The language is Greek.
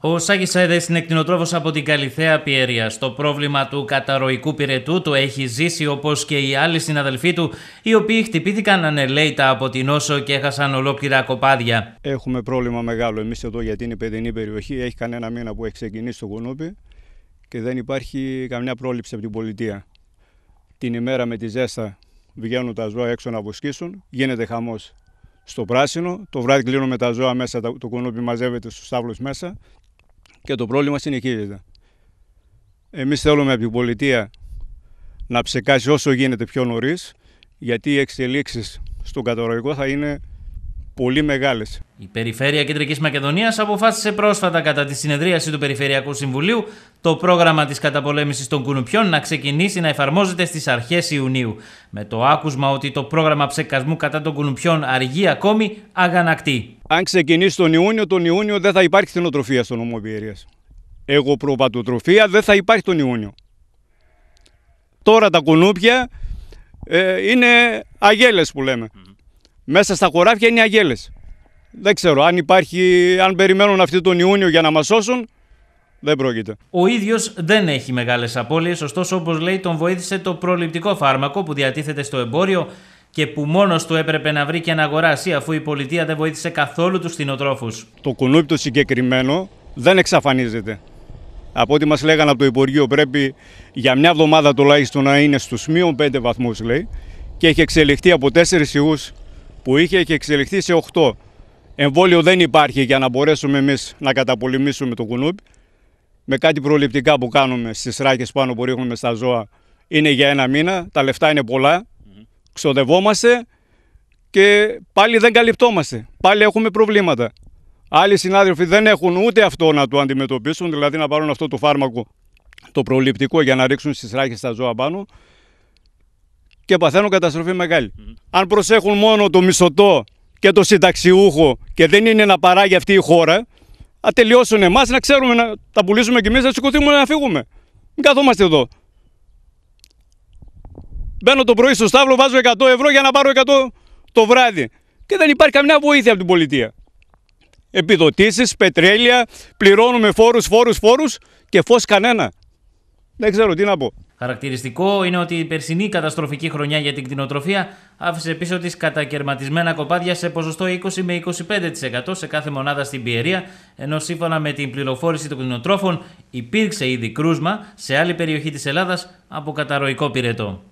Ο Σάκης Σάιδε είναι κτηνοτρόφο από την Καλιθέα Πιέρια. Το πρόβλημα του καταρροϊκού πυρετού το έχει ζήσει όπως και οι άλλοι συναδελφοί του, οι οποίοι χτυπήθηκαν ανελέητα από την όσο και έχασαν ολόκληρα κοπάδια. Έχουμε πρόβλημα μεγάλο εμείς εδώ γιατί είναι παιδινή περιοχή. Έχει κανένα μήνα που έχει ξεκινήσει το κουνούπι και δεν υπάρχει καμιά πρόληψη από την πολιτεία. Την ημέρα με τη ζέστα βγαίνουν τα ζώα έξω να βοσκήσουν, γίνεται χαμός στο πράσινο. Το βράδυ κλείνουμε τα ζώα μέσα, το κουνούπι μαζεύεται στους στάβλους μέσα και το πρόβλημα συνεχίζεται. Εμείς θέλουμε από την πολιτεία να ψεκάσει όσο γίνεται πιο νωρίς γιατί οι εξελίξεις στον κατοργικό θα είναι πολύ μεγάλες. Η Περιφέρεια Κεντρικής Μακεδονίας αποφάσισε πρόσφατα κατά τη συνεδρίαση του Περιφερειακού Συμβουλίου το πρόγραμμα της καταπολέμησης των κουνουπιών να ξεκινήσει να εφαρμόζεται στις αρχές Ιουνίου. Με το άκουσμα ότι το πρόγραμμα ψεκασμού κατά των κουνουπιών αργεί ακόμη, αγανακτεί. Αν ξεκινήσει τον Ιούνιο, τον Ιούνιο δεν θα υπάρχει θηνοτροφία στον νομό Πιερίας. Εγώ προπατοτροφία δεν θα υπάρχει τον Ιούνιο. Τώρα τα κουνούπια ε, είναι αγέλες που λέμε. Μέσα στα χωράφια είναι αγέλε. Δεν ξέρω αν υπάρχει, αν περιμένουν αυτή τον Ιούνιο για να μας σώσουν, δεν πρόκειται. Ο ίδιος δεν έχει μεγάλες απώλειες, ωστόσο, όπως λέει, τον βοήθησε το προληπτικό φάρμακο που διατίθεται στο εμπόριο και που μόνος του έπρεπε να βρει και να αγοράσει, αφού η πολιτεία δεν βοήθησε καθόλου τους κτηνοτρόφους. Το κουνούπι το συγκεκριμένο δεν εξαφανίζεται. Από ό,τι μας λέγανε από το Υπουργείο, πρέπει για μια εβδομάδα τουλάχιστον να είναι στους μείον 5 βαθμούς, λέει, και έχει εξελιχθεί από 4 ιούς που είχε και εξελιχθεί σε 8. Εμβόλιο δεν υπάρχει για να μπορέσουμε εμείς να καταπολεμήσουμε το κουνούπι. Με κάτι προληπτικά που κάνουμε στις ράχες πάνω που ρίχνουμε στα ζώα είναι για ένα μήνα, τα λεφτά είναι πολλά, ξοδευόμαστε και πάλι δεν καλυπτόμαστε, πάλι έχουμε προβλήματα. Άλλοι συνάδελφοι δεν έχουν ούτε αυτό να το αντιμετωπίσουν, δηλαδή να πάρουν αυτό το φάρμακο το προληπτικό για να ρίξουν στις ράχες τα ζώα πάνω και παθαίνουν καταστροφή μεγάλη. Αν προσέχουν μόνο το μισθωτό και το συνταξιούχο και δεν είναι να παράγει αυτή η χώρα, θα τελειώσουν εμάς, να ξέρουμε να τα πουλήσουμε κι εμείς, να σηκωθούμε να φύγουμε. Μην καθόμαστε εδώ. Μπαίνω το πρωί στο Σταύρο, βάζω 100 ευρώ για να πάρω 100 το βράδυ. Και δεν υπάρχει καμιά βοήθεια από την πολιτεία. Επιδοτήσεις, πετρέλαια, πληρώνουμε φόρους, φόρους, φόρους και φως κανένα. Δεν ξέρω τι να πω. Χαρακτηριστικό είναι ότι η περσινή καταστροφική χρονιά για την κτηνοτροφία άφησε πίσω τη κατακαιρματισμένα κοπάδια σε ποσοστό 20 με 25% σε κάθε μονάδα στην Πιερία, ενώ σύμφωνα με την πληροφόρηση των κτηνοτρόφων υπήρξε ήδη κρούσμα σε άλλη περιοχή της Ελλάδας από καταρροϊκό πυρετό.